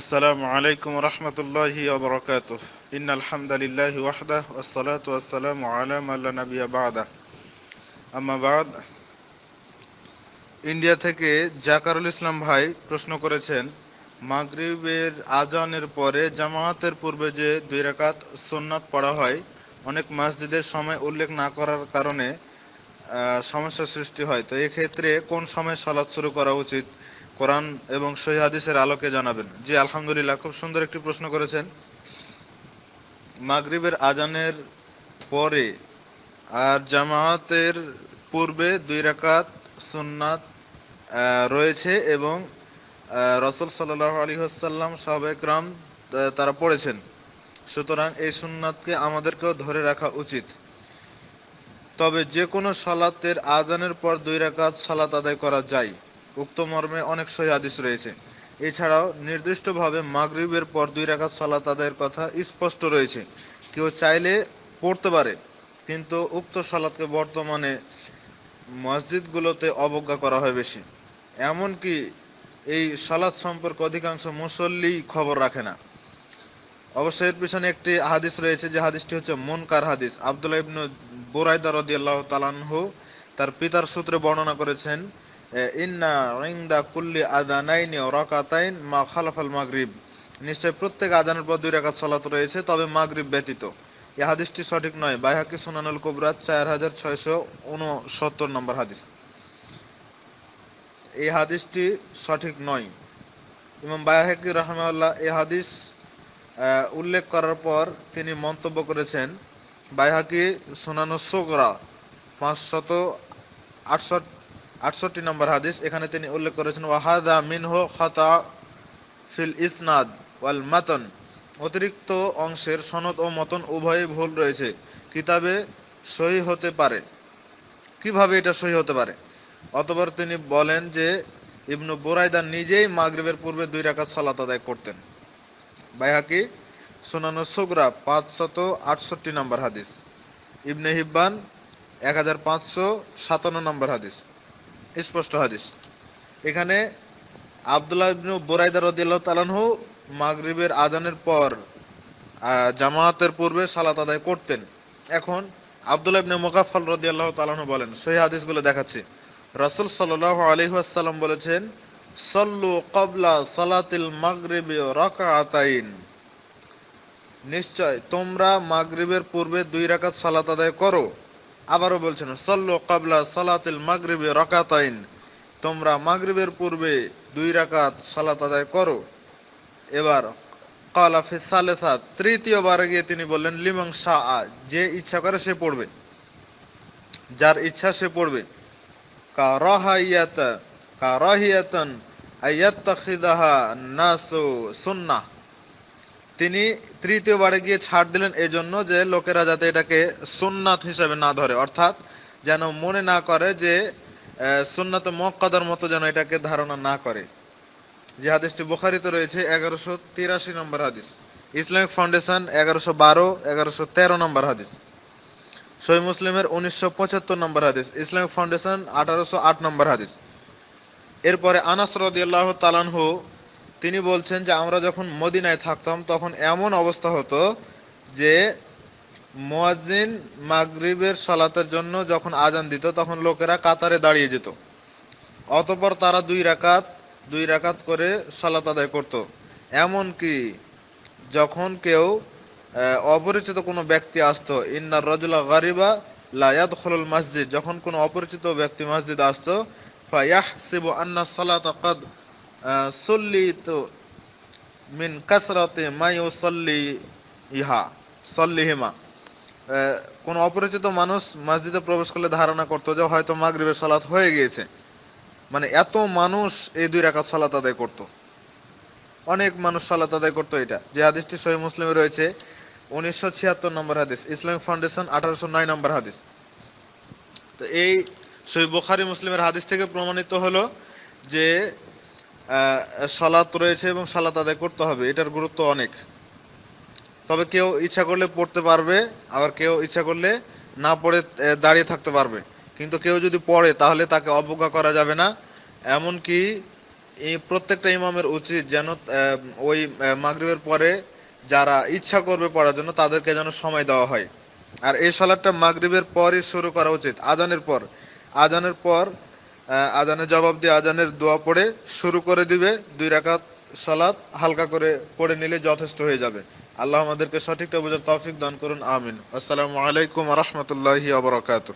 আসসালামু আলাইকুম রহমতুল্লাহি আবরকাত ইন আলহামদুলিল্লাহ ওয়াহদাহ ওসলাত ওয়াসালাম আলাম আল্লাহ নবী আবাদা আমাবাদ ইন্ডিয়া থেকে জাকারুল ইসলাম ভাই প্রশ্ন করেছেন মাগরিবের আজানের পরে জামায়াতের পূর্বে যে দুই রাকাত সোননাথ পড়া হয় অনেক মসজিদের সময় উল্লেখ না করার কারণে সমস্যার সৃষ্টি হয় তো এক্ষেত্রে কোন সময় সলাদ শুরু করা উচিত কোরআন এবং সহি হাদিসের আলোকে জানাবেন জি আলহামদুলিল্লাহ খুব সুন্দর একটি প্রশ্ন করেছেন মাগরিবের আজানের পরে আর জামাতের পূর্বে দুই রাকাত সুন্নাত রয়েছে এবং রসুল সাল্লাহ আলী আসাল্লাম সাহাবেকরাম তারা পড়েছেন সুতরাং এই সুন্নাতকে আমাদেরকেও ধরে রাখা উচিত তবে যে কোনো সালাতের আজানের পর দুই রাকাত সালাত আদায় করা যায় উক্ত মর্মে অনেক সহি হাদিস রয়েছে এছাড়াও নির্দিষ্টভাবে মাগরিবের পর দুই রাখাত সালাত আদায়ের কথা স্পষ্ট রয়েছে কেউ চাইলে পড়তে পারে কিন্তু উক্ত সালাতকে বর্তমানে মসজিদগুলোতে অবজ্ঞা করা হয় বেশি এমনকি এই সালাদ সম্পর্কে অধিকাংশ মুসল্লি খবর রাখে না অবশ্য এর পিছনে একটি হাদিস রয়েছে যে হাদিসটি হচ্ছে মনকার হাদিস আবদুল্লাহ ইবনু বোরাইদা রদিয়াল্লাহ তালানহু তার পিতার সূত্রে বর্ণনা করেছেন ইন্না ইংদা কুল্লি আদানাইন রকাতাইন মা খালাফাল মাগরিব নিশ্চয় প্রত্যেক আদানের পর দুই রাকাত সালাত রয়েছে তবে মাগরিব ব্যতীত এই হাদিসটি সঠিক নয় বাইহাকি সোনানুল কুবরাত চার হাজার ছয়শো উনসত্তর নম্বর হাদিস এই হাদিসটি সঠিক নয় ইমাম বায়াহাকি রহমাল্লাহ এই হাদিস উল্লেখ করার পর তিনি মন্তব্য করেছেন বাইহাকি সুনানু সোগরা পাঁচশত আটষট্টি আটষট্টি নম্বর হাদিস এখানে তিনি উল্লেখ করেছেন ওয়াহাদা মিনহো খতা ফিল ইসনাদ ওয়াল মাতন অতিরিক্ত অংশের সনদ ও মতন উভয়ই ভুল রয়েছে কিতাবে সহি হতে পারে কিভাবে এটা সহি হতে পারে অতবার তিনি বলেন যে ইবনু বোরাইদা নিজেই মাগরিবের পূর্বে দুই রাখা সালাত আদায় করতেন বাইহাকি সোনানো সুগরা পাঁচশত আটষট্টি নম্বর হাদিস ইবনে হিব্বান এক হাজার পাঁচশো সাতান্ন নম্বর হাদিস স্পষ্ট হাদিস এখানে আবদুল্লাহ ইবনু বোরাইদা রদিল্লাহ তালানহু মাগরিবের আদানের পর জামাতের পূর্বে সালাত আদায় করতেন এখন আবদুল্লাহ ইবনে মোকাফল রদিয়াল্লাহ তালানহু বলেন সেই হাদিসগুলো দেখাচ্ছে রাসুল সাল্লাহ আলহিহাসাল্লাম বলেছেন সল্লু কবলা সালাতিল মাগরিবে রকাতাইন নিশ্চয় তোমরা মাগরিবের পূর্বে দুই রাকাত সালাত আদায় করো আবারও বলছেন সল্ল কাবলা সালাতিল মাগরিবে রকাতাইন তোমরা মাগরিবের পূর্বে দুই রাকাত সালাত আদায় করো এবার কালাফি সালেসা তৃতীয়বারে গিয়ে তিনি বললেন লিমং শাহ যে ইচ্ছা করে সে পড়বে যার ইচ্ছা সে পড়বে কা রহাইয়াত কা রহিয়াতন আয়াত্তাখিদাহা নাসু সুন্নাহ তিনি তৃতীয়বারে গিয়ে ছাড় দিলেন এই জন্য যে লোকেরা যাতে এটাকে সুন্নাত হিসেবে না ধরে অর্থাৎ যেন মনে না করে যে সুন্নাত মক্কাদার মতো যেন এটাকে ধারণা না করে যে হাদিসটি বোখারিত রয়েছে এগারোশো তিরাশি নম্বর হাদিস ইসলামিক ফাউন্ডেশন এগারোশো বারো এগারোশো তেরো নম্বর হাদিস শহীদ মুসলিমের উনিশশো পঁচাত্তর নম্বর হাদিস ইসলামিক ফাউন্ডেশন আঠারোশো আট নম্বর হাদিস এরপরে আনাস রদিয়াল্লাহ তালানহু তিনি বলছেন যে আমরা যখন মদিনায় থাকতাম তখন এমন অবস্থা হতো যে মোয়াজিন মাগরিবের সালাতের জন্য যখন আজান দিত তখন লোকেরা কাতারে দাঁড়িয়ে যেত অতপর তারা দুই রাকাত দুই রাকাত করে সালাত আদায় করত এমনকি যখন কেউ অপরিচিত কোনো ব্যক্তি আসতো ইন্নার রজুলা গারিবা লায়াত খলুল মসজিদ যখন কোনো অপরিচিত ব্যক্তি মসজিদ আসতো ফায়াহ সিবু আন্না সালাত কদ সল্লিত মিন কাসরাতে মাই ও সল্লি ইহা সল্লিহিমা কোন অপরিচিত মানুষ মসজিদে প্রবেশ করলে ধারণা করতো যে হয়তো মাগরিবের সালাত হয়ে গিয়েছে মানে এত মানুষ এই দুই রাকাত সালাত আদায় করতো অনেক মানুষ সালাত আদায় করতো এটা যে হাদিসটি সহি মুসলিমে রয়েছে উনিশশো ছিয়াত্তর নম্বর হাদিস ইসলামিক ফাউন্ডেশন আঠারোশো নয় নম্বর হাদিস তো এই সহি বুখারি মুসলিমের হাদিস থেকে প্রমাণিত হলো যে সালাত রয়েছে এবং সালাত আদায় করতে হবে এটার গুরুত্ব অনেক তবে কেউ ইচ্ছা করলে পড়তে পারবে আবার কেউ ইচ্ছা করলে না পড়ে দাঁড়িয়ে থাকতে পারবে কিন্তু কেউ যদি পড়ে তাহলে তাকে অবজ্ঞা করা যাবে না এমনকি এই প্রত্যেকটা ইমামের উচিত যেন ওই মাগরিবের পরে যারা ইচ্ছা করবে পড়ার জন্য তাদেরকে যেন সময় দেওয়া হয় আর এই সালাদটা মাগরিবের পরই শুরু করা উচিত আজানের পর আজানের পর আজানে জবাব দিয়ে আজানের দোয়া পড়ে শুরু করে দিবে দুই রাকাত সালাত হালকা করে পড়ে নিলে যথেষ্ট হয়ে যাবে আল্লাহ আমাদেরকে সঠিকটা বোঝার তৌফিক দান করুন আমিন আসসালামু আলাইকুম রহমতুল্লাহি আবরকাত